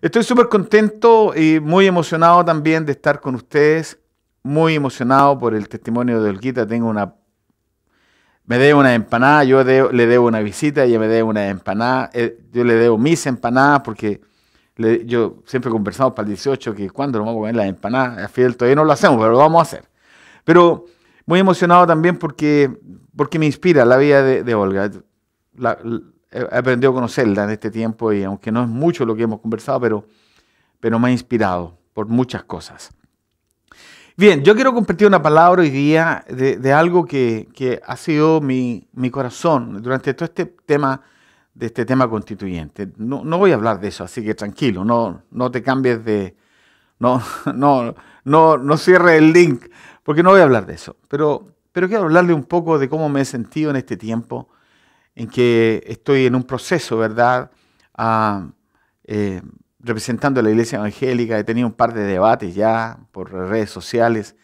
Estoy súper contento y muy emocionado también de estar con ustedes. Muy emocionado por el testimonio de Olguita. Tengo una. Me debo una empanada, yo le debo una visita, ella me debo una empanada. Eh, yo le debo mis empanadas porque yo siempre he conversado para el 18 que cuando nos vamos a comer las empanadas. A Fidel todavía no lo hacemos, pero lo vamos a hacer. Pero muy emocionado también porque, porque me inspira la vida de, Olga. la, he aprendido a conocerla en este tiempo y aunque no es mucho lo que hemos conversado, pero, pero me ha inspirado por muchas cosas. Bien, yo quiero compartir una palabra hoy día de, de algo que, que, ha sido mi, mi, corazón durante todo este tema, de este tema constituyente. No, no voy a hablar de eso, así que tranquilo, no, no te cambies de, no, no, no, no cierre el link, porque no voy a hablar de eso. Pero, pero quiero hablarle un poco de cómo me he sentido en este tiempo en que estoy en un proceso, ¿verdad? Ah, eh, representando a la iglesia evangélica, he tenido un par de debates ya por redes sociales.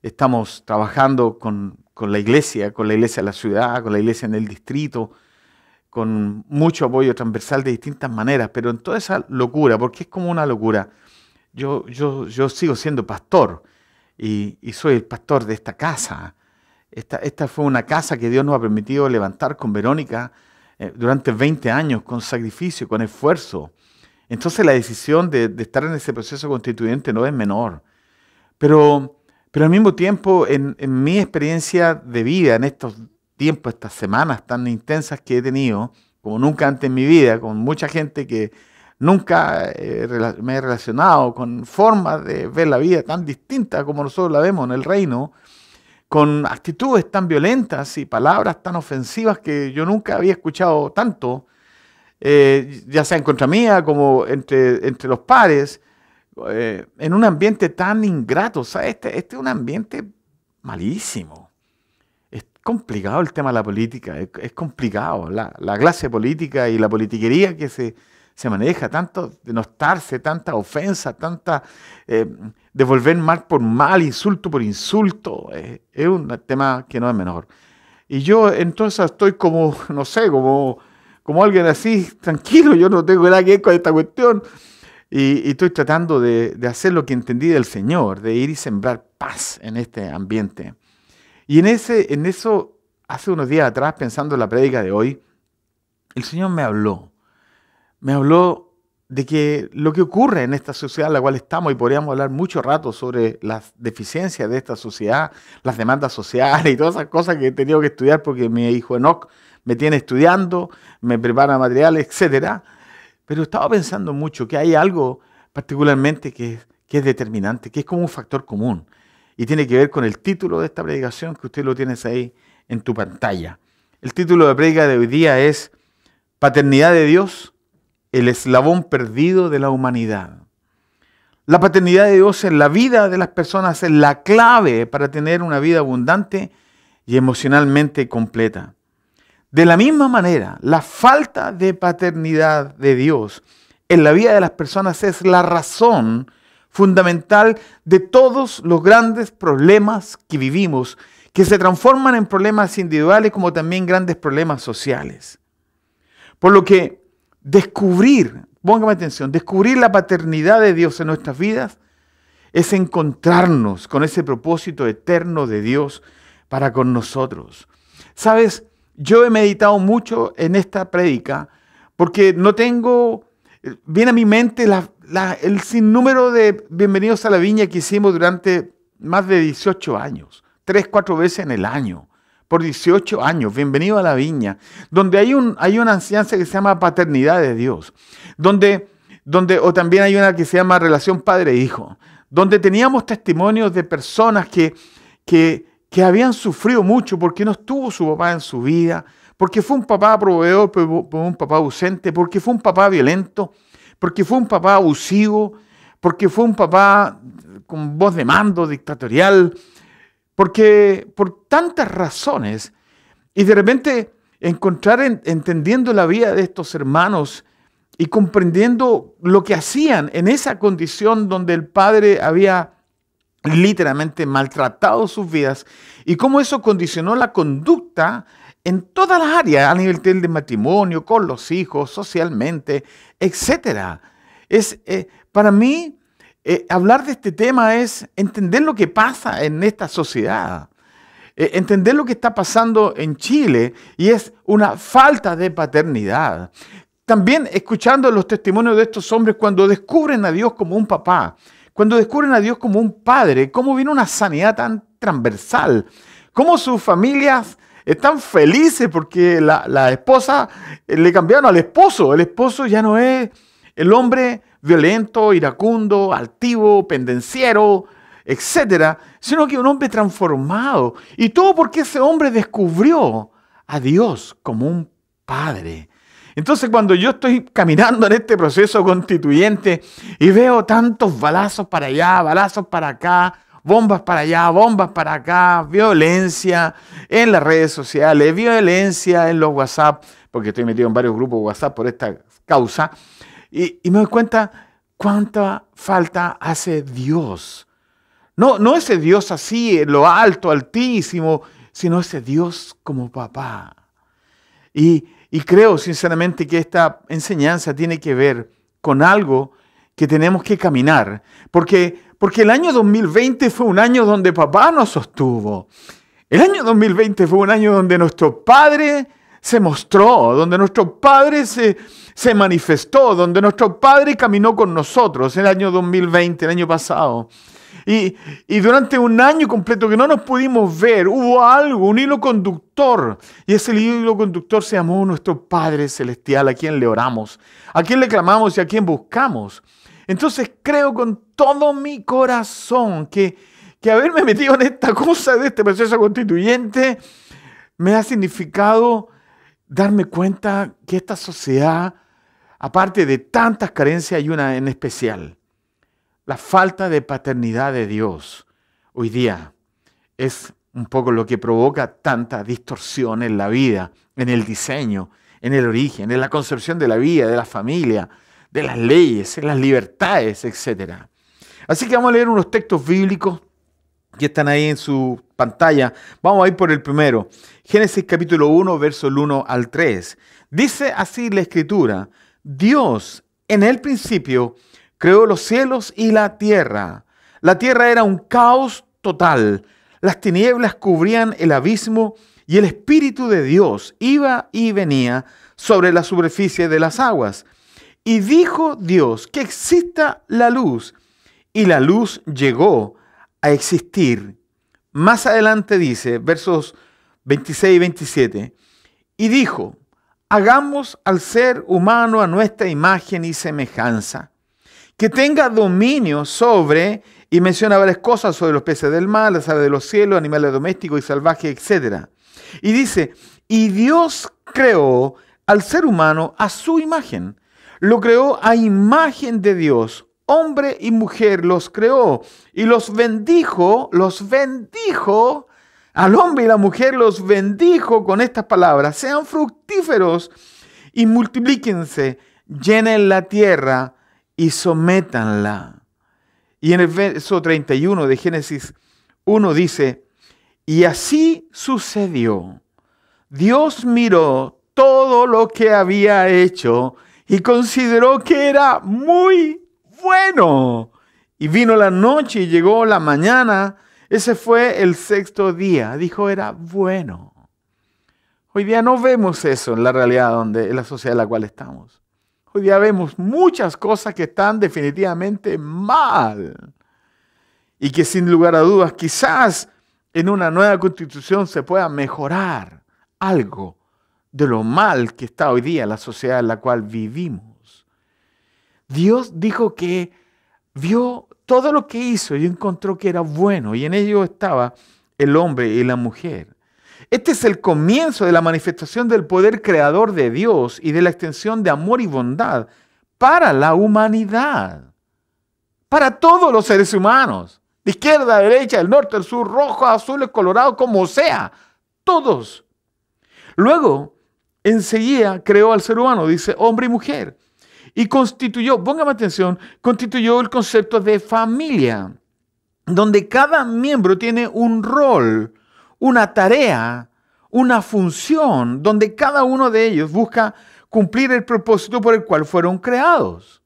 Estamos trabajando con, con la iglesia, con la iglesia de la ciudad, con la iglesia en el distrito, con mucho apoyo transversal de distintas maneras, pero en toda esa locura, porque es como una locura, yo, yo, yo sigo siendo pastor y, y soy el pastor de esta casa, esta, fue una casa que Dios nos ha permitido levantar con Verónica eh, durante 20 años, con sacrificio, con esfuerzo. Entonces la decisión de, estar en ese proceso constituyente no es menor. Pero, al mismo tiempo, en, mi experiencia de vida, en estos tiempos, estas semanas tan intensas que he tenido, como nunca antes en mi vida, con mucha gente que nunca eh, me he relacionado, con formas de ver la vida tan distintas como nosotros la vemos en el reino, con actitudes tan violentas y palabras tan ofensivas que yo nunca había escuchado tanto, eh, ya sea en contra mía como entre, entre los pares, eh, en un ambiente tan ingrato. este, este es un ambiente malísimo. Es complicado el tema de la política, es, complicado la clase política y la politiquería que se, se maneja, tanto denostarse, tanta ofensa, tanta eh, devolver mal por mal, insulto por insulto, eh, es un tema que no es menor. Y yo entonces estoy como, no sé, como, como alguien así, tranquilo, yo no tengo nada que ver con esta cuestión. Y, estoy tratando de, hacer lo que entendí del Señor, de ir y sembrar paz en este ambiente. Y en, ese, en eso, hace unos días atrás, pensando en la prédica de hoy, el Señor me habló me habló de que lo que ocurre en esta sociedad en la cual estamos, y podríamos hablar mucho rato sobre las deficiencias de esta sociedad, las demandas sociales y todas esas cosas que he tenido que estudiar porque mi hijo Enoch me tiene estudiando, me prepara materiales, etc. Pero estaba pensando mucho que hay algo particularmente que, es determinante, que es como un factor común, y tiene que ver con el título de esta predicación que usted lo tiene ahí en tu pantalla. El título de predica de hoy día es Paternidad de Dios el eslabón perdido de la humanidad. La paternidad de Dios en la vida de las personas es la clave para tener una vida abundante y emocionalmente completa. De la misma manera, la falta de paternidad de Dios en la vida de las personas es la razón fundamental de todos los grandes problemas que vivimos, que se transforman en problemas individuales como también grandes problemas sociales. Por lo que descubrir, póngame atención, descubrir la paternidad de Dios en nuestras vidas es encontrarnos con ese propósito eterno de Dios para con nosotros. Sabes, yo he meditado mucho en esta prédica porque no tengo, eh, viene a mi mente el sinnúmero de bienvenidos a la viña que hicimos durante más de 18 años, tres, cuatro veces en el año por 18 años. Bienvenido a la viña, donde hay, un, hay una enseñanza que se llama paternidad de Dios, donde, donde, o también hay una que se llama relación padre-hijo, donde teníamos testimonios de personas que, que, que habían sufrido mucho porque no estuvo su papá en su vida, porque fue un papá proveedor, un papá ausente, porque fue un papá violento, porque fue un papá abusivo, porque fue un papá con voz de mando dictatorial, porque por tantas razones, y de repente encontrar entendiendo la vida de estos hermanos y comprendiendo lo que hacían en esa condición donde el padre había literalmente maltratado sus vidas y cómo eso condicionó la conducta en todas las áreas, a nivel de matrimonio, con los hijos, socialmente, etc. Es, eh, para mí eh, hablar de este tema es entender lo que pasa en esta sociedad, eh, entender lo que está pasando en Chile y es una falta de paternidad. También escuchando los testimonios de estos hombres cuando descubren a Dios como un papá, cuando descubren a Dios como un padre, cómo viene una sanidad tan transversal, cómo sus familias están felices porque la, la esposa eh, le cambiaron al esposo, el esposo ya no es el hombre violento, iracundo, altivo, pendenciero, etcétera, sino que un hombre transformado. Y todo porque ese hombre descubrió a Dios como un padre. Entonces cuando yo estoy caminando en este proceso constituyente y veo tantos balazos para allá, balazos para acá, bombas para allá, bombas para acá, violencia en las redes sociales, violencia en los WhatsApp, porque estoy metido en varios grupos WhatsApp por esta causa, y, me doy cuenta cuánta falta hace Dios. No, no ese Dios así, lo alto, altísimo, sino ese Dios como papá. Y, y creo sinceramente que esta enseñanza tiene que ver con algo que tenemos que caminar, porque, porque el año 2020 fue un año donde papá nos sostuvo. El año 2020 fue un año donde nuestro Padre se mostró, donde nuestro Padre se, se manifestó, donde nuestro Padre caminó con nosotros en el año 2020, el año pasado. Y, durante un año completo que no nos pudimos ver, hubo algo, un hilo conductor. Y ese hilo conductor se llamó nuestro Padre Celestial, a quien le oramos, a quien le clamamos y a quien buscamos. Entonces creo con todo mi corazón que, que haberme metido en esta cosa de este proceso constituyente me ha significado darme cuenta que esta sociedad, aparte de tantas carencias, hay una en especial. La falta de paternidad de Dios hoy día es un poco lo que provoca tanta distorsión en la vida, en el diseño, en el origen, en la concepción de la vida, de la familia, de las leyes, en las libertades, etc. Así que vamos a leer unos textos bíblicos que están ahí en su pantalla. Vamos a ir por el primero. Génesis capítulo 1, verso 1 al 3. Dice así la escritura, Dios en el principio creó los cielos y la tierra. La tierra era un caos total. Las tinieblas cubrían el abismo y el Espíritu de Dios iba y venía sobre la superficie de las aguas. Y dijo Dios que exista la luz. Y la luz llegó a existir. Más adelante dice, versos 26 y 27, y dijo, hagamos al ser humano a nuestra imagen y semejanza, que tenga dominio sobre, y menciona varias cosas sobre los peces del mar, las aves de los cielos, animales domésticos y salvajes, etc. Y dice, y Dios creó al ser humano a su imagen, lo creó a imagen de Dios, hombre y mujer los creó y los bendijo, los bendijo, al hombre y la mujer los bendijo con estas palabras, sean fructíferos y multiplíquense, llenen la tierra y sométanla. Y en el verso 31 de Génesis 1 dice, y así sucedió. Dios miró todo lo que había hecho y consideró que era muy bueno. Y vino la noche y llegó la mañana. Ese fue el sexto día. Dijo, era bueno. Hoy día no vemos eso en la realidad donde, en la sociedad en la cual estamos. Hoy día vemos muchas cosas que están definitivamente mal. Y que sin lugar a dudas, quizás en una nueva constitución se pueda mejorar algo de lo mal que está hoy día la sociedad en la cual vivimos. Dios dijo que vio todo lo que hizo y encontró que era bueno y en ello estaba el hombre y la mujer. Este es el comienzo de la manifestación del poder creador de Dios y de la extensión de amor y bondad para la humanidad, para todos los seres humanos, de izquierda, a derecha, del norte, el sur, rojo, azul, colorado, como sea, todos. Luego, enseguida creó al ser humano, dice hombre y mujer y constituyó, póngame atención, constituyó el concepto de familia, donde cada miembro tiene un rol, una tarea, una función, donde cada uno de ellos busca cumplir el propósito por el cual fueron creados.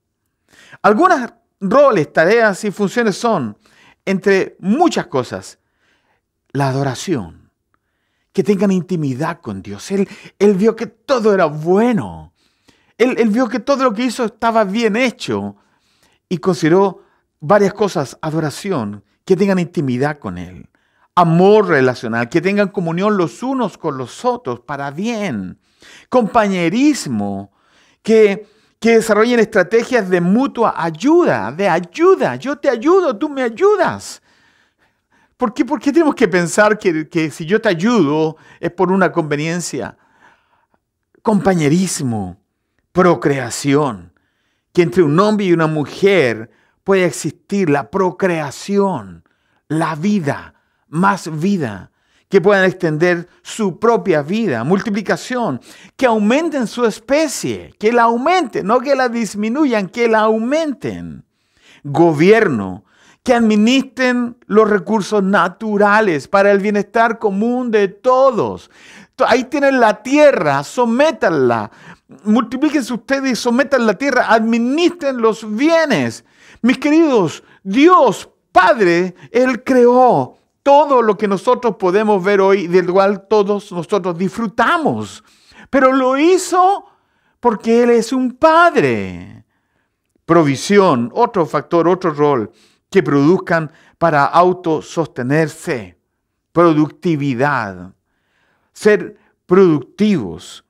Algunos roles, tareas y funciones son, entre muchas cosas, la adoración, que tengan intimidad con Dios. Él, él vio que todo era bueno él, vio que todo lo que hizo estaba bien hecho y consideró varias cosas, adoración, que tengan intimidad con Él, amor relacional, que tengan comunión los unos con los otros para bien, compañerismo, que, desarrollen estrategias de mutua ayuda, de ayuda, yo te ayudo, tú me ayudas. ¿Por qué, tenemos que pensar que, que si yo te ayudo es por una conveniencia? Compañerismo, procreación, que entre un hombre y una mujer puede existir la procreación, la vida, más vida, que puedan extender su propia vida, multiplicación, que aumenten su especie, que la aumenten, no que la disminuyan, que la aumenten. Gobierno, que administren los recursos naturales para el bienestar común de todos. Ahí tienen la tierra, sométanla Multipliquen ustedes y sometan la tierra, administren los bienes. Mis queridos, Dios Padre, Él creó todo lo que nosotros podemos ver hoy, del cual todos nosotros disfrutamos. Pero lo hizo porque Él es un Padre. Provisión, otro factor, otro rol, que produzcan para autosostenerse. Productividad. Ser productivos.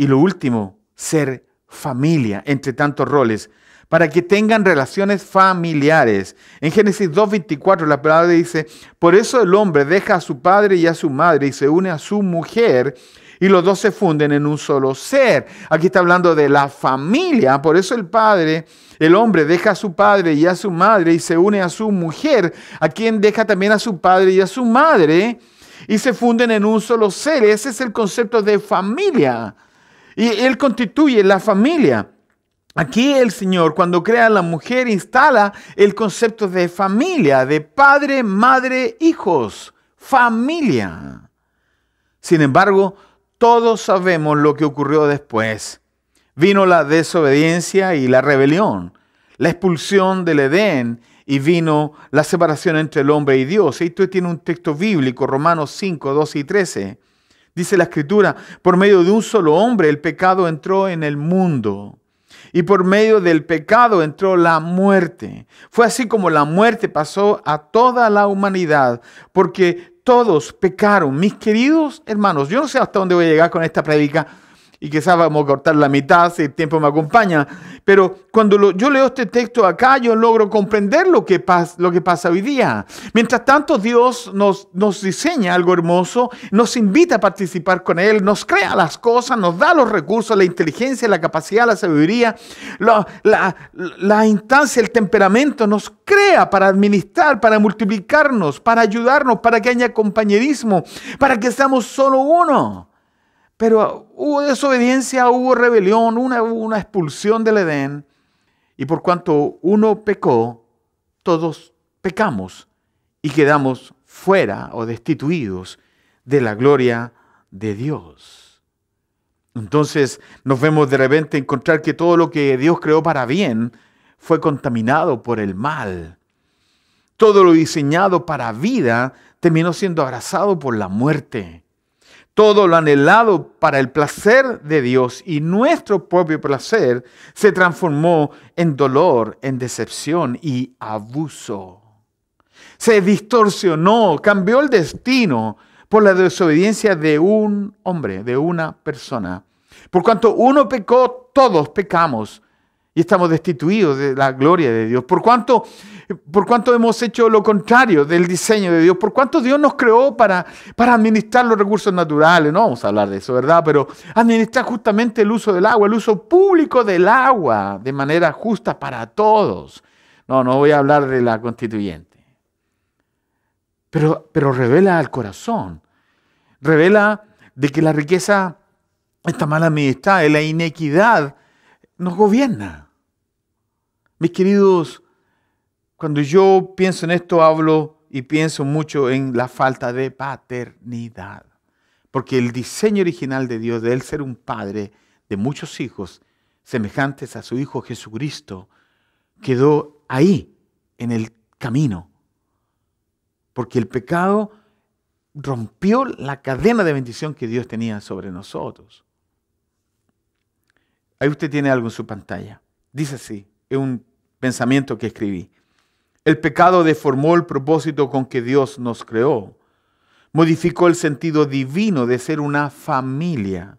Y lo último, ser familia entre tantos roles, para que tengan relaciones familiares. En Génesis 2.24 la palabra dice, por eso el hombre deja a su padre y a su madre y se une a su mujer y los dos se funden en un solo ser. Aquí está hablando de la familia, por eso el padre, el hombre deja a su padre y a su madre y se une a su mujer, a quien deja también a su padre y a su madre y se funden en un solo ser. Ese es el concepto de familia. Y Él constituye la familia. Aquí el Señor, cuando crea a la mujer, instala el concepto de familia, de padre, madre, hijos, familia. Sin embargo, todos sabemos lo que ocurrió después. Vino la desobediencia y la rebelión, la expulsión del Edén y vino la separación entre el hombre y Dios. Y esto tiene un texto bíblico, Romanos 5, 12 y 13. Dice la escritura, por medio de un solo hombre el pecado entró en el mundo. Y por medio del pecado entró la muerte. Fue así como la muerte pasó a toda la humanidad, porque todos pecaron. Mis queridos hermanos, yo no sé hasta dónde voy a llegar con esta prédica y quizás vamos a cortar la mitad si el tiempo me acompaña. Pero cuando yo leo este texto acá, yo logro comprender lo que, lo que pasa hoy día. Mientras tanto, Dios nos, nos diseña algo hermoso, nos invita a participar con Él, nos crea las cosas, nos da los recursos, la inteligencia, la capacidad, la sabiduría, la, la instancia, el temperamento, nos crea para administrar, para multiplicarnos, para ayudarnos, para que haya compañerismo, para que seamos solo uno. Pero ah, hubo desobediencia, hubo rebelión, una, hubo una expulsión del Edén. Y por cuanto uno pecó, todos pecamos y quedamos fuera o destituidos de la gloria de Dios. Entonces nos vemos de repente encontrar que todo lo que Dios creó para bien fue contaminado por el mal. Todo lo diseñado para vida terminó siendo abrazado por la muerte todo lo anhelado para el placer de Dios y nuestro propio placer se transformó en dolor, en decepción y abuso. Se distorsionó, cambió el destino por la desobediencia de un hombre, de una persona. Por cuanto uno pecó, todos pecamos y estamos destituidos de la gloria de Dios. Por cuanto por cuánto hemos hecho lo contrario del diseño de Dios, por cuánto Dios nos creó para, para administrar los recursos naturales, no vamos a hablar de eso, ¿verdad? Pero administrar justamente el uso del agua, el uso público del agua de manera justa para todos. No, no voy a hablar de la constituyente. Pero, pero revela al corazón, revela de que la riqueza, esta mala amistad, la inequidad nos gobierna. Mis queridos cuando yo pienso en esto, hablo y pienso mucho en la falta de paternidad. Porque el diseño original de Dios, de Él ser un padre de muchos hijos, semejantes a su Hijo Jesucristo, quedó ahí, en el camino. Porque el pecado rompió la cadena de bendición que Dios tenía sobre nosotros. Ahí usted tiene algo en su pantalla. Dice así, es un pensamiento que escribí. El pecado deformó el propósito con que Dios nos creó. Modificó el sentido divino de ser una familia.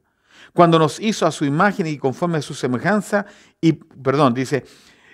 Cuando nos hizo a su imagen y conforme a su semejanza, y, perdón, dice,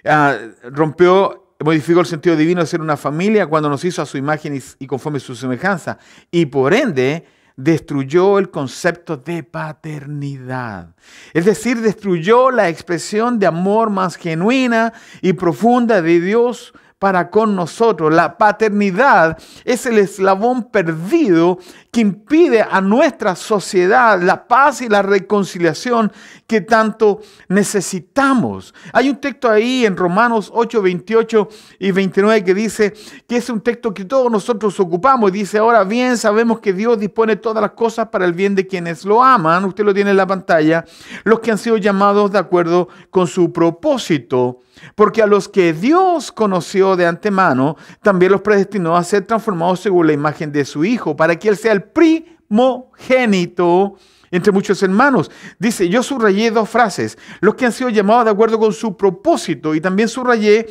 ah, rompió modificó el sentido divino de ser una familia cuando nos hizo a su imagen y conforme a su semejanza. Y por ende, destruyó el concepto de paternidad. Es decir, destruyó la expresión de amor más genuina y profunda de Dios para con nosotros. La paternidad es el eslabón perdido que impide a nuestra sociedad la paz y la reconciliación que tanto necesitamos. Hay un texto ahí en Romanos 8, 28 y 29 que dice que es un texto que todos nosotros ocupamos. Dice, ahora bien, sabemos que Dios dispone todas las cosas para el bien de quienes lo aman. Usted lo tiene en la pantalla. Los que han sido llamados de acuerdo con su propósito. Porque a los que Dios conoció de antemano, también los predestinó a ser transformados según la imagen de su Hijo, para que Él sea el primogénito entre muchos hermanos. Dice, yo subrayé dos frases, los que han sido llamados de acuerdo con su propósito, y también subrayé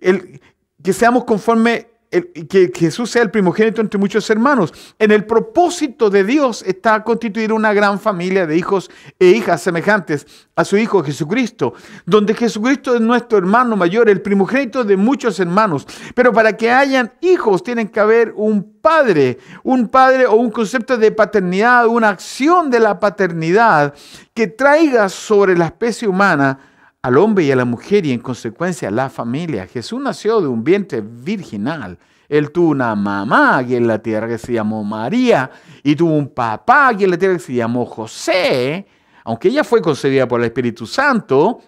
el, que seamos conforme que, Jesús sea el primogénito entre muchos hermanos. En el propósito de Dios está constituir una gran familia de hijos e hijas semejantes a su Hijo Jesucristo, donde Jesucristo es nuestro hermano mayor, el primogénito de muchos hermanos. Pero para que hayan hijos tienen que haber un padre, un padre o un concepto de paternidad, una acción de la paternidad que traiga sobre la especie humana al hombre y a la mujer y en consecuencia a la familia. Jesús nació de un vientre virginal. Él tuvo una mamá aquí en la tierra que se llamó María y tuvo un papá aquí en la tierra que se llamó José, aunque ella fue concebida por el Espíritu Santo.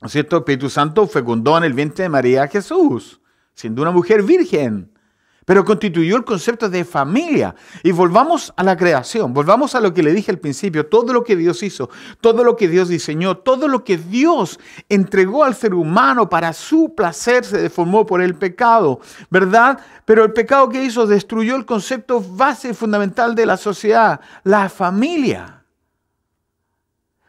¿No es cierto? El Espíritu Santo fecundó en el vientre de María a Jesús, siendo una mujer virgen pero constituyó el concepto de familia. Y volvamos a la creación, volvamos a lo que le dije al principio, todo lo que Dios hizo, todo lo que Dios diseñó, todo lo que Dios entregó al ser humano para su placer se deformó por el pecado, ¿verdad? Pero el pecado que hizo destruyó el concepto base fundamental de la sociedad, la familia.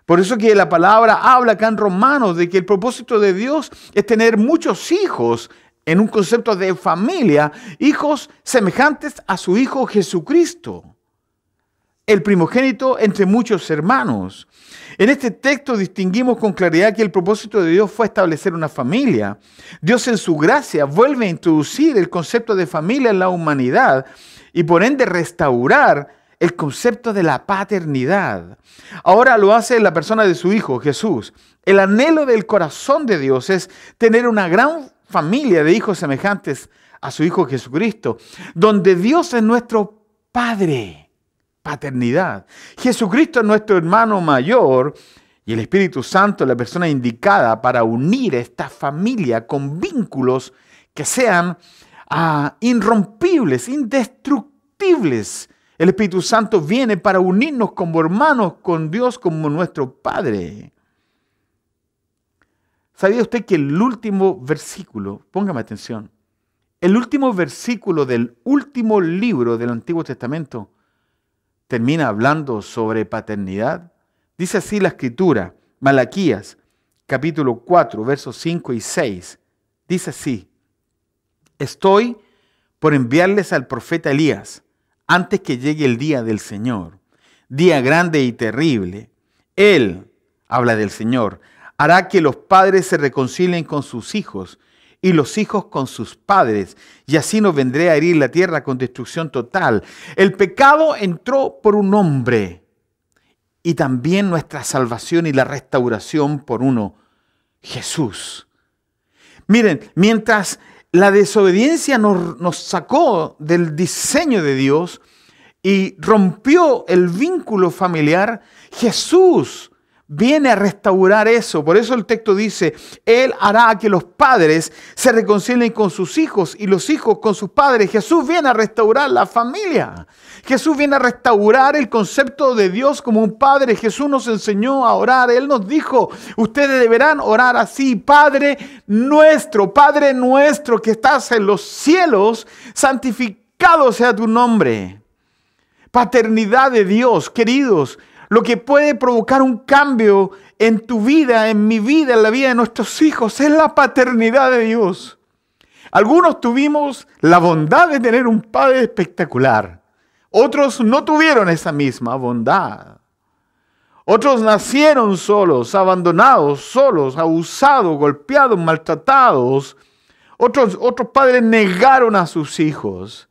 Por eso que la palabra habla acá en Romanos de que el propósito de Dios es tener muchos hijos en un concepto de familia, hijos semejantes a su Hijo Jesucristo, el primogénito entre muchos hermanos. En este texto distinguimos con claridad que el propósito de Dios fue establecer una familia. Dios en su gracia vuelve a introducir el concepto de familia en la humanidad y por ende restaurar el concepto de la paternidad. Ahora lo hace la persona de su Hijo, Jesús. El anhelo del corazón de Dios es tener una gran familia de hijos semejantes a su Hijo Jesucristo, donde Dios es nuestro Padre, paternidad. Jesucristo es nuestro hermano mayor y el Espíritu Santo es la persona indicada para unir esta familia con vínculos que sean ah, irrompibles, indestructibles. El Espíritu Santo viene para unirnos como hermanos con Dios, como nuestro Padre. ¿Sabía usted que el último versículo, póngame atención, el último versículo del último libro del Antiguo Testamento termina hablando sobre paternidad? Dice así la escritura, Malaquías, capítulo 4, versos 5 y 6. Dice así, estoy por enviarles al profeta Elías antes que llegue el día del Señor, día grande y terrible. Él, habla del Señor, hará que los padres se reconcilien con sus hijos y los hijos con sus padres, y así nos vendré a herir la tierra con destrucción total. El pecado entró por un hombre, y también nuestra salvación y la restauración por uno, Jesús. Miren, mientras la desobediencia nos, nos sacó del diseño de Dios y rompió el vínculo familiar, Jesús viene a restaurar eso. Por eso el texto dice, Él hará que los padres se reconcilien con sus hijos y los hijos con sus padres. Jesús viene a restaurar la familia. Jesús viene a restaurar el concepto de Dios como un padre. Jesús nos enseñó a orar. Él nos dijo, ustedes deberán orar así. Padre nuestro, Padre nuestro que estás en los cielos, santificado sea tu nombre. Paternidad de Dios, queridos lo que puede provocar un cambio en tu vida, en mi vida, en la vida de nuestros hijos, es la paternidad de Dios. Algunos tuvimos la bondad de tener un padre espectacular. Otros no tuvieron esa misma bondad. Otros nacieron solos, abandonados, solos, abusados, golpeados, maltratados. Otros, otros padres negaron a sus hijos.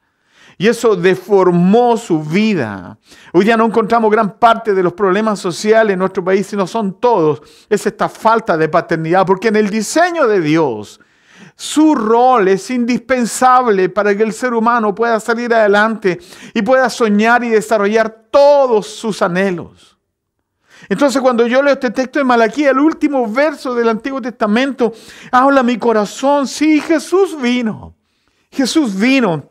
Y eso deformó su vida. Hoy ya no encontramos gran parte de los problemas sociales en nuestro país, sino son todos. Es esta falta de paternidad, porque en el diseño de Dios, su rol es indispensable para que el ser humano pueda salir adelante y pueda soñar y desarrollar todos sus anhelos. Entonces cuando yo leo este texto de Malaquía, el último verso del Antiguo Testamento, habla mi corazón, sí, Jesús vino. Jesús vino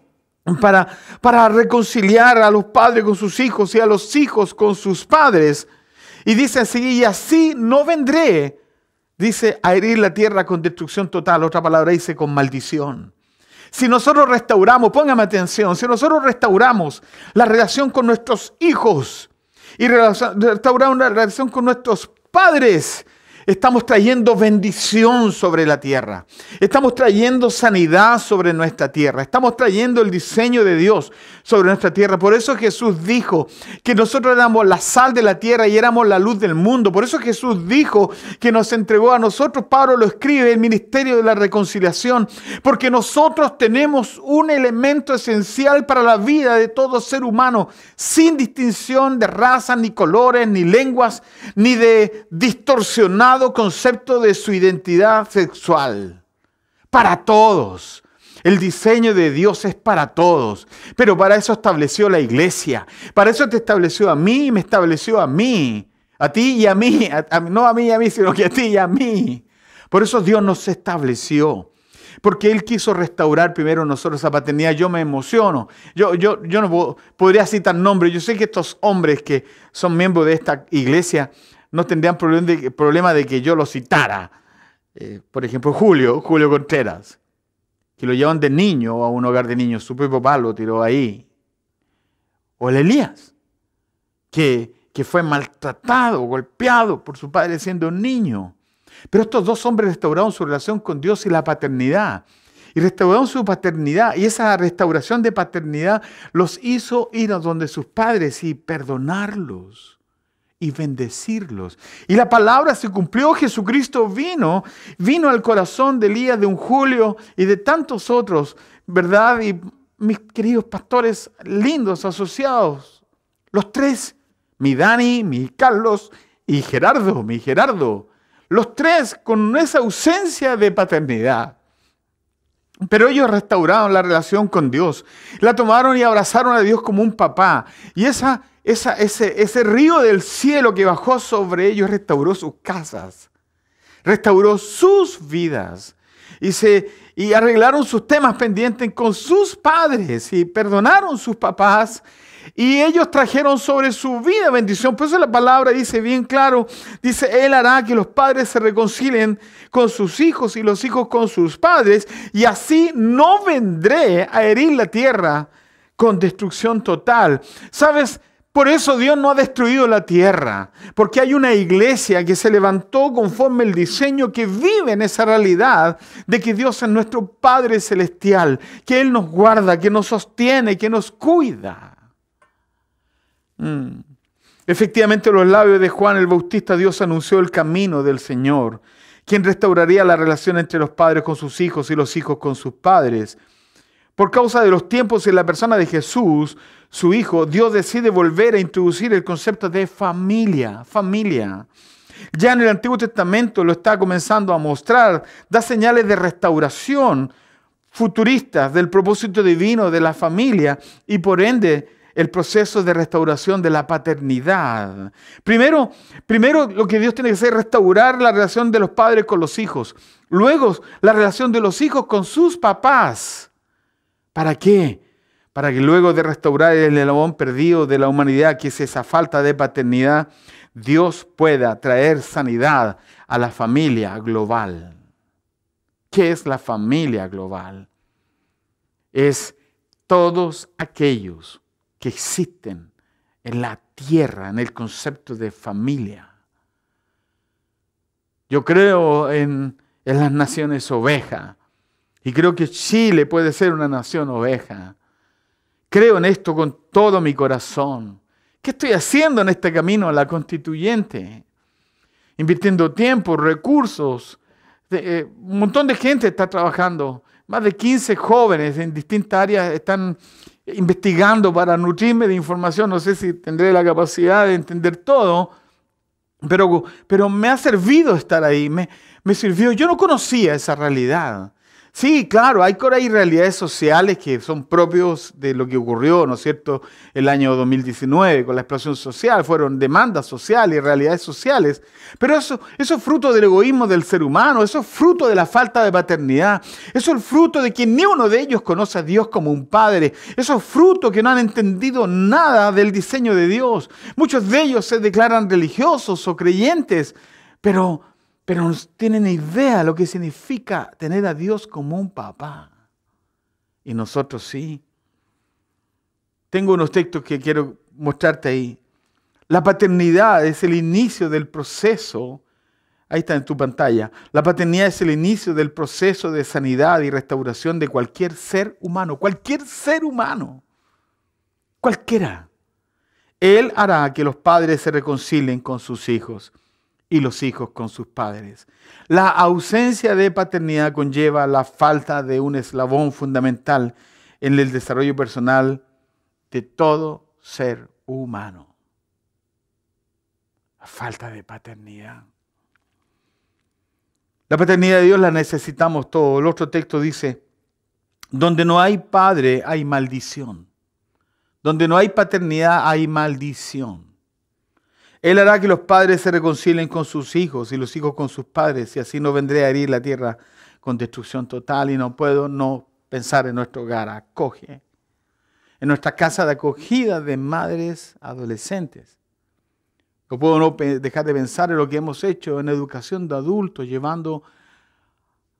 para, para reconciliar a los padres con sus hijos y a los hijos con sus padres. Y dice así, y así no vendré, dice, a herir la tierra con destrucción total, otra palabra dice, con maldición. Si nosotros restauramos, póngame atención, si nosotros restauramos la relación con nuestros hijos y restauramos la relación con nuestros padres, Estamos trayendo bendición sobre la tierra. Estamos trayendo sanidad sobre nuestra tierra. Estamos trayendo el diseño de Dios sobre nuestra tierra. Por eso Jesús dijo que nosotros éramos la sal de la tierra y éramos la luz del mundo. Por eso Jesús dijo que nos entregó a nosotros. Pablo lo escribe, el ministerio de la reconciliación. Porque nosotros tenemos un elemento esencial para la vida de todo ser humano, sin distinción de razas, ni colores, ni lenguas, ni de distorsionar concepto de su identidad sexual. Para todos. El diseño de Dios es para todos. Pero para eso estableció la iglesia. Para eso te estableció a mí, y me estableció a mí. A ti y a mí. no a mí y a mí, sino que a ti y a mí. Por eso Dios nos estableció porque Él quiso restaurar primero nosotros esa paternidad. Yo me emociono. Yo, yo, yo no podría citar nombres. Yo sé que estos hombres que son miembros de esta iglesia no tendrían problema de que yo lo citara. Eh, por ejemplo, Julio, Julio Contreras, que lo llevan de niño a un hogar de niños, su papá lo tiró ahí. O el Elías, que, que fue maltratado, golpeado por su padre siendo un niño. Pero estos dos hombres restauraron su relación con Dios y la paternidad. Y restauraron su paternidad. Y esa restauración de paternidad los hizo ir a donde sus padres y perdonarlos y bendecirlos. Y la palabra se cumplió, Jesucristo vino, vino al corazón de Elías, de un Julio y de tantos otros, ¿verdad? Y mis queridos pastores lindos, asociados, los tres, mi Dani, mi Carlos y Gerardo, mi Gerardo, los tres con esa ausencia de paternidad. Pero ellos restauraron la relación con Dios, la tomaron y abrazaron a Dios como un papá. Y esa, ese, ese río del cielo que bajó sobre ellos restauró sus casas, restauró sus vidas. Y, se, y arreglaron sus temas pendientes con sus padres y perdonaron sus papás y ellos trajeron sobre su vida bendición. Por eso la palabra dice bien claro, dice, Él hará que los padres se reconcilien con sus hijos y los hijos con sus padres. Y así no vendré a herir la tierra con destrucción total. ¿Sabes? Por eso Dios no ha destruido la tierra, porque hay una iglesia que se levantó conforme el diseño que vive en esa realidad de que Dios es nuestro Padre Celestial, que Él nos guarda, que nos sostiene, que nos cuida. Mm. Efectivamente, los labios de Juan el Bautista, Dios anunció el camino del Señor, quien restauraría la relación entre los padres con sus hijos y los hijos con sus padres. Por causa de los tiempos y la persona de Jesús, su Hijo, Dios decide volver a introducir el concepto de familia, familia. Ya en el Antiguo Testamento lo está comenzando a mostrar, da señales de restauración futuristas del propósito divino de la familia y por ende el proceso de restauración de la paternidad. Primero, primero lo que Dios tiene que hacer es restaurar la relación de los padres con los hijos. Luego, la relación de los hijos con sus papás. ¿Para qué? Para que luego de restaurar el elabón perdido de la humanidad, que es esa falta de paternidad, Dios pueda traer sanidad a la familia global. ¿Qué es la familia global? Es todos aquellos que existen en la tierra, en el concepto de familia. Yo creo en, las naciones ovejas. y creo que Chile puede ser una nación oveja. Creo en esto con todo mi corazón. ¿Qué estoy haciendo en este camino a la constituyente? Invirtiendo tiempo, recursos. Eh, un montón de gente está trabajando. Más de 15 jóvenes en distintas áreas están investigando para nutrirme de información, no sé si tendré la capacidad de entender todo, pero, pero me ha servido estar ahí, me, me sirvió. Yo no conocía esa realidad. Sí, claro, hay realidades sociales que son propios de lo que ocurrió, ¿no es cierto?, el año 2019 con la explosión social, fueron demandas sociales y realidades sociales, pero eso, eso es fruto del egoísmo del ser humano, eso es fruto de la falta de paternidad, eso es fruto de que ni uno de ellos conoce a Dios como un padre, eso es fruto que no han entendido nada del diseño de Dios, muchos de ellos se declaran religiosos o creyentes, pero pero no tienen idea lo que significa tener a Dios como un papá. Y nosotros sí. Tengo unos textos que quiero mostrarte ahí. La paternidad es el inicio del proceso. Ahí está en tu pantalla. La paternidad es el inicio del proceso de sanidad y restauración de cualquier ser humano. Cualquier ser humano. Cualquiera. Él hará que los padres se reconcilien con sus hijos y los hijos con sus padres. La ausencia de paternidad conlleva la falta de un eslabón fundamental en el desarrollo personal de todo ser humano. La falta de paternidad. La paternidad de Dios la necesitamos todos. El otro texto dice, donde no hay padre hay maldición. Donde no hay paternidad hay maldición. Él hará que los padres se reconcilien con sus hijos y los hijos con sus padres, y así no vendré a herir la tierra con destrucción total. Y no puedo no pensar en nuestro hogar, acoge, en nuestra casa de acogida de madres adolescentes. No puedo no dejar de pensar en lo que hemos hecho en educación de adultos, llevando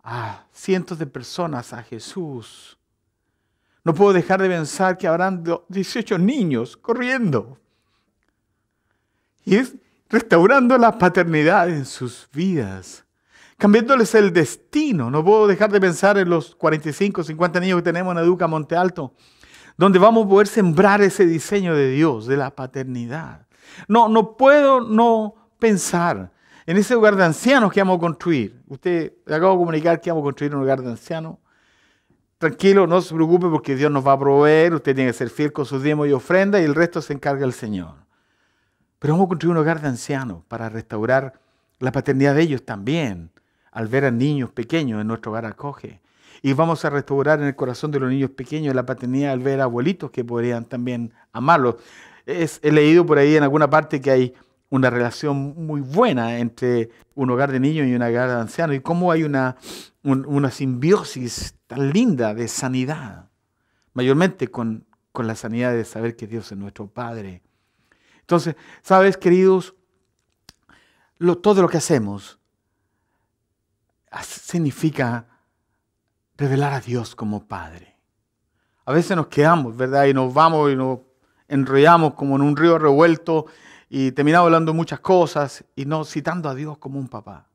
a cientos de personas a Jesús. No puedo dejar de pensar que habrán 18 niños corriendo y es restaurando la paternidad en sus vidas, cambiándoles el destino. No puedo dejar de pensar en los 45, 50 niños que tenemos en Educa Monte Alto, donde vamos a poder sembrar ese diseño de Dios, de la paternidad. No, no puedo no pensar en ese hogar de ancianos que vamos a construir. Usted acabo de comunicar que vamos a construir un hogar de ancianos. Tranquilo, no se preocupe porque Dios nos va a proveer. Usted tiene que ser fiel con sus diezmos y ofrendas y el resto se encarga el Señor. Pero vamos a construir un hogar de ancianos para restaurar la paternidad de ellos también, al ver a niños pequeños en nuestro hogar acoge. Y vamos a restaurar en el corazón de los niños pequeños la paternidad al ver abuelitos que podrían también amarlos. Es, he leído por ahí en alguna parte que hay una relación muy buena entre un hogar de niños y un hogar de ancianos y cómo hay una, una simbiosis tan linda de sanidad, mayormente con, con la sanidad de saber que Dios es nuestro Padre entonces, sabes, queridos, todo lo que hacemos significa revelar a Dios como Padre. A veces nos quedamos, ¿verdad? Y nos vamos y nos enrollamos como en un río revuelto y terminamos hablando muchas cosas y no citando a Dios como un papá.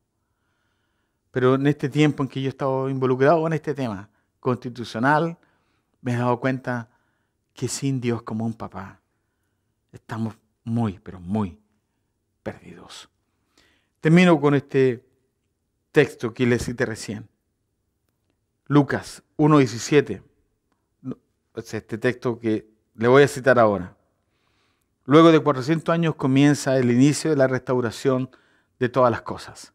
Pero en este tiempo en que yo he estado involucrado en este tema constitucional, me he dado cuenta que sin Dios como un papá estamos muy, pero muy perdidos. Termino con este texto que le cité recién. Lucas 1.17. este texto que le voy a citar ahora. Luego de 400 años comienza el inicio de la restauración de todas las cosas.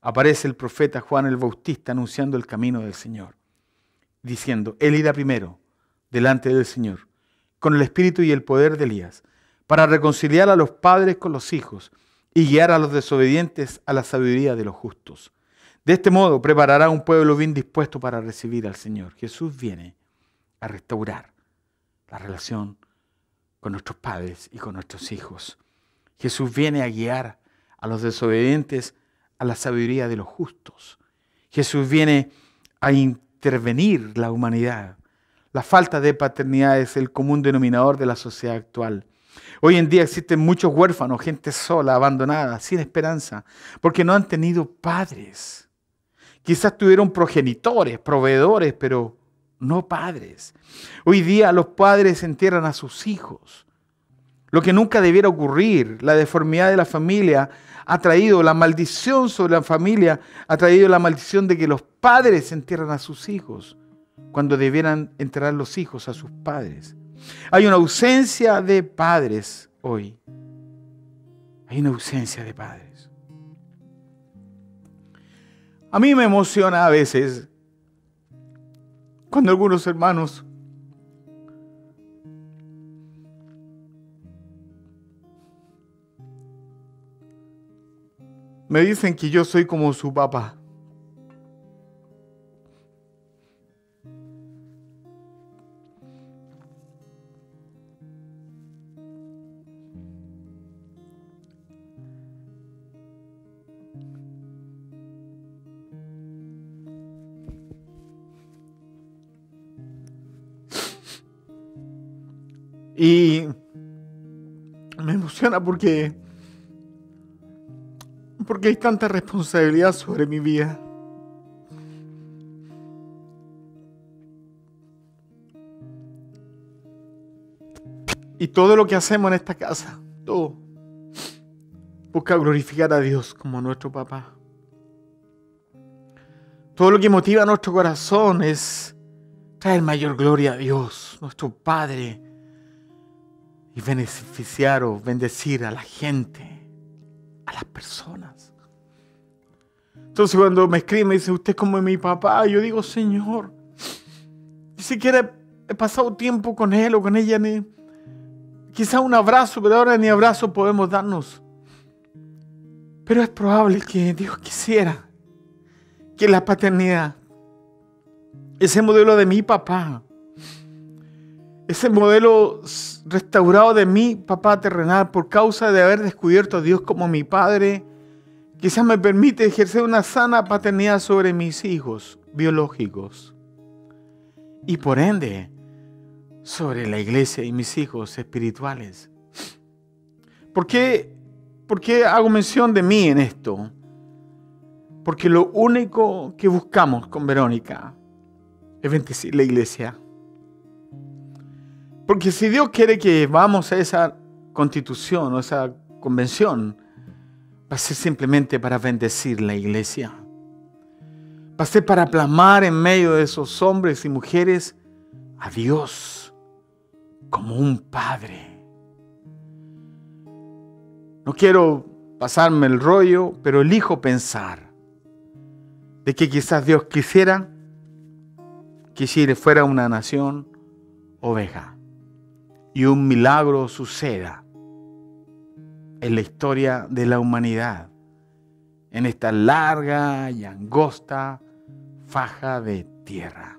Aparece el profeta Juan el Bautista anunciando el camino del Señor, diciendo, Él irá primero delante del Señor, con el espíritu y el poder de Elías, para reconciliar a los padres con los hijos y guiar a los desobedientes a la sabiduría de los justos. De este modo preparará un pueblo bien dispuesto para recibir al Señor. Jesús viene a restaurar la relación con nuestros padres y con nuestros hijos. Jesús viene a guiar a los desobedientes a la sabiduría de los justos. Jesús viene a intervenir la humanidad. La falta de paternidad es el común denominador de la sociedad actual. Hoy en día existen muchos huérfanos, gente sola, abandonada, sin esperanza, porque no han tenido padres. Quizás tuvieron progenitores, proveedores, pero no padres. Hoy día los padres entierran a sus hijos. Lo que nunca debiera ocurrir, la deformidad de la familia ha traído, la maldición sobre la familia ha traído la maldición de que los padres entierran a sus hijos cuando debieran enterrar los hijos a sus padres. Hay una ausencia de padres hoy. Hay una ausencia de padres. A mí me emociona a veces cuando algunos hermanos me dicen que yo soy como su papá. porque... Porque hay tanta responsabilidad sobre mi vida. Y todo lo que hacemos en esta casa, todo, busca glorificar a Dios como nuestro papá. Todo lo que motiva nuestro corazón es traer mayor gloria a Dios, nuestro Padre, y beneficiar o bendecir a la gente, a las personas. Entonces cuando me escribe, me dice, usted es como mi papá, yo digo, Señor, ni siquiera he pasado tiempo con él o con ella, ni quizá un abrazo, pero ahora ni abrazo podemos darnos. Pero es probable que Dios quisiera que la paternidad, ese modelo de mi papá, ese modelo restaurado de mi papá terrenal por causa de haber descubierto a Dios como mi padre. Quizás me permite ejercer una sana paternidad sobre mis hijos biológicos. Y por ende, sobre la iglesia y mis hijos espirituales. ¿Por qué, hago mención de mí en esto? Porque lo único que buscamos con Verónica es bendecir la iglesia porque si Dios quiere que vamos a esa constitución o esa convención, va a ser simplemente para bendecir la iglesia. Va a ser para plasmar en medio de esos hombres y mujeres a Dios como un padre. No quiero pasarme el rollo, pero elijo pensar de que quizás Dios quisiera que Chile fuera una nación oveja y un milagro suceda en la historia de la humanidad, en esta larga y angosta faja de tierra.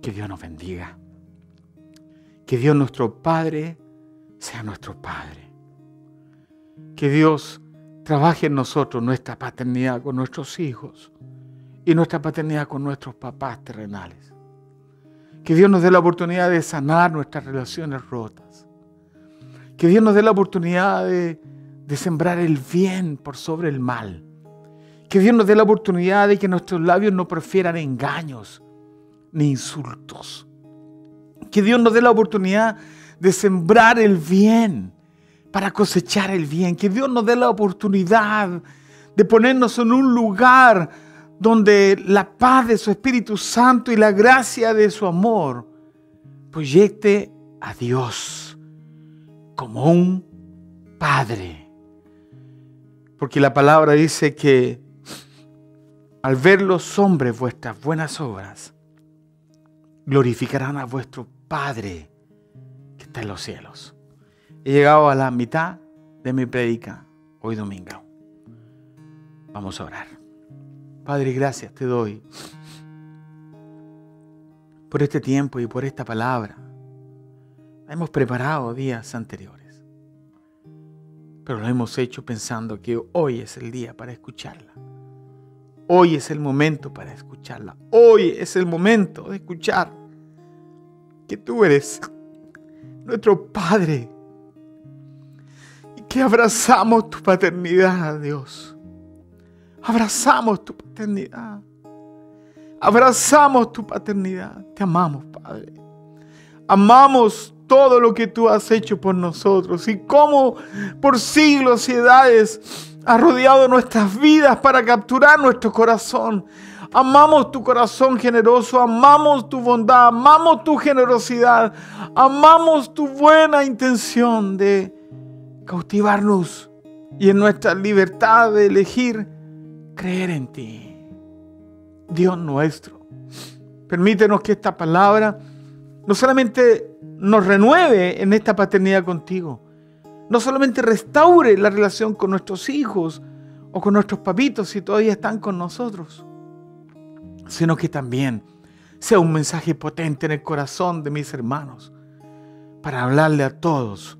Que Dios nos bendiga. Que Dios nuestro Padre sea nuestro Padre. Que Dios trabaje en nosotros nuestra paternidad con nuestros hijos y nuestra paternidad con nuestros papás terrenales que Dios nos dé la oportunidad de sanar nuestras relaciones rotas. Que Dios nos dé la oportunidad de, sembrar el bien por sobre el mal. Que Dios nos dé la oportunidad de que nuestros labios no prefieran engaños ni insultos. Que Dios nos dé la oportunidad de sembrar el bien para cosechar el bien. Que Dios nos dé la oportunidad de ponernos en un lugar donde la paz de su Espíritu Santo y la gracia de su amor proyecte a Dios como un Padre. Porque la palabra dice que al ver los hombres vuestras buenas obras, glorificarán a vuestro Padre que está en los cielos. He llegado a la mitad de mi predica hoy domingo. Vamos a orar. Padre, gracias te doy por este tiempo y por esta palabra. La hemos preparado días anteriores, pero lo hemos hecho pensando que hoy es el día para escucharla. Hoy es el momento para escucharla. Hoy es el momento de escuchar que tú eres nuestro Padre y que abrazamos tu paternidad, Dios. Abrazamos tu paternidad. Abrazamos tu paternidad. Te amamos, Padre. Amamos todo lo que tú has hecho por nosotros y cómo por siglos y edades has rodeado nuestras vidas para capturar nuestro corazón. Amamos tu corazón generoso, amamos tu bondad, amamos tu generosidad, amamos tu buena intención de cautivarnos y en nuestra libertad de elegir creer en ti, Dios nuestro. Permítenos que esta palabra no solamente nos renueve en esta paternidad contigo, no solamente restaure la relación con nuestros hijos o con nuestros papitos si todavía están con nosotros, sino que también sea un mensaje potente en el corazón de mis hermanos para hablarle a todos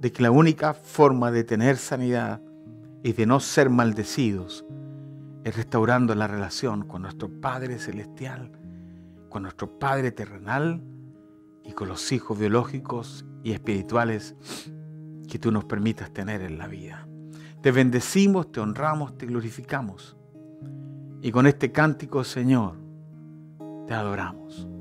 de que la única forma de tener sanidad y de no ser maldecidos es restaurando la relación con nuestro Padre Celestial, con nuestro Padre Terrenal y con los hijos biológicos y espirituales que tú nos permitas tener en la vida. Te bendecimos, te honramos, te glorificamos. Y con este cántico, Señor, te adoramos.